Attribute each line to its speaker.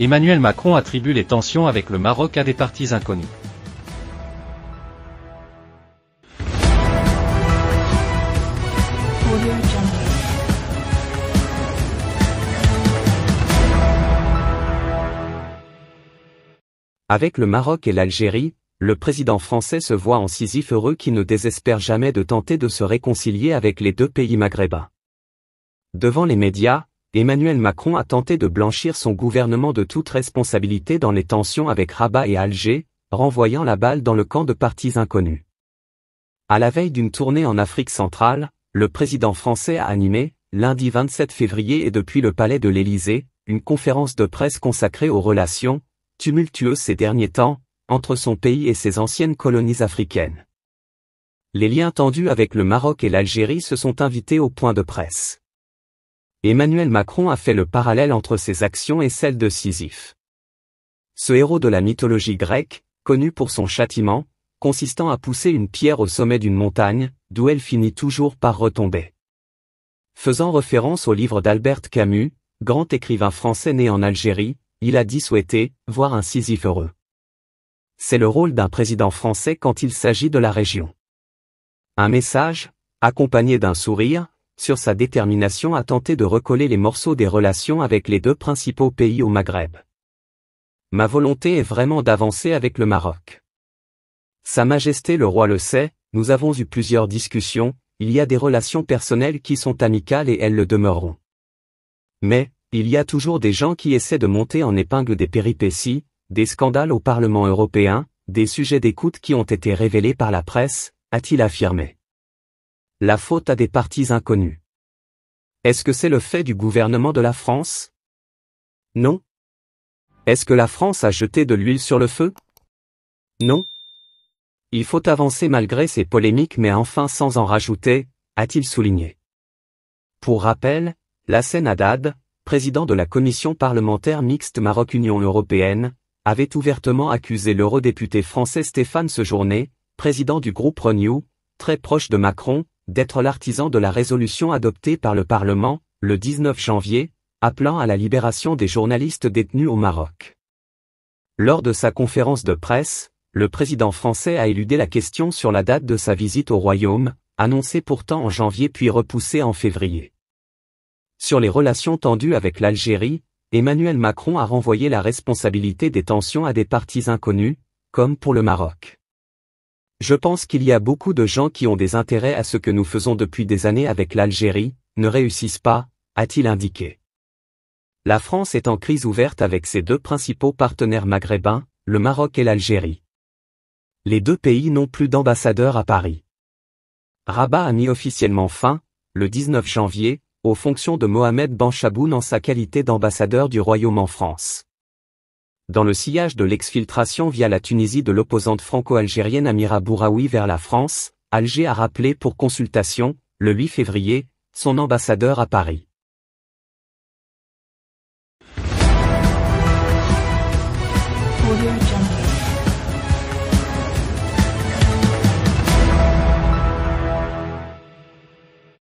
Speaker 1: Emmanuel Macron attribue les tensions avec le Maroc à des partis inconnus. Avec le Maroc et l'Algérie, le président français se voit en Sisyphe heureux qui ne désespère jamais de tenter de se réconcilier avec les deux pays maghrébins. Devant les médias, Emmanuel Macron a tenté de blanchir son gouvernement de toute responsabilité dans les tensions avec Rabat et Alger, renvoyant la balle dans le camp de partis inconnus. À la veille d'une tournée en Afrique centrale, le président français a animé, lundi 27 février et depuis le palais de l'Élysée, une conférence de presse consacrée aux relations, tumultueuses ces derniers temps, entre son pays et ses anciennes colonies africaines. Les liens tendus avec le Maroc et l'Algérie se sont invités au point de presse. Emmanuel Macron a fait le parallèle entre ses actions et celles de Sisyphe. Ce héros de la mythologie grecque, connu pour son châtiment, consistant à pousser une pierre au sommet d'une montagne, d'où elle finit toujours par retomber. Faisant référence au livre d'Albert Camus, grand écrivain français né en Algérie, il a dit souhaiter voir un Sisyphe heureux. C'est le rôle d'un président français quand il s'agit de la région. Un message, accompagné d'un sourire, sur sa détermination à tenter de recoller les morceaux des relations avec les deux principaux pays au Maghreb. Ma volonté est vraiment d'avancer avec le Maroc. Sa Majesté le Roi le sait, nous avons eu plusieurs discussions, il y a des relations personnelles qui sont amicales et elles le demeureront. Mais, il y a toujours des gens qui essaient de monter en épingle des péripéties, des scandales au Parlement européen, des sujets d'écoute qui ont été révélés par la presse, a-t-il affirmé la faute à des partis inconnus. Est-ce que c'est le fait du gouvernement de la France Non. Est-ce que la France a jeté de l'huile sur le feu Non. Il faut avancer malgré ces polémiques mais enfin sans en rajouter, a-t-il souligné. Pour rappel, Lassen Haddad, président de la commission parlementaire mixte Maroc-Union européenne, avait ouvertement accusé l'eurodéputé français Stéphane Sejourné, président du groupe Renew, très proche de Macron, d'être l'artisan de la résolution adoptée par le Parlement, le 19 janvier, appelant à la libération des journalistes détenus au Maroc. Lors de sa conférence de presse, le président français a éludé la question sur la date de sa visite au Royaume, annoncée pourtant en janvier puis repoussée en février. Sur les relations tendues avec l'Algérie, Emmanuel Macron a renvoyé la responsabilité des tensions à des partis inconnus, comme pour le Maroc. Je pense qu'il y a beaucoup de gens qui ont des intérêts à ce que nous faisons depuis des années avec l'Algérie, ne réussissent pas, a-t-il indiqué. La France est en crise ouverte avec ses deux principaux partenaires maghrébins, le Maroc et l'Algérie. Les deux pays n'ont plus d'ambassadeur à Paris. Rabat a mis officiellement fin, le 19 janvier, aux fonctions de Mohamed Banchaboun en sa qualité d'ambassadeur du Royaume en France dans le sillage de l'exfiltration via la Tunisie de l'opposante franco-algérienne Amira Bouraoui vers la France, Alger a rappelé pour consultation, le 8 février, son ambassadeur à Paris.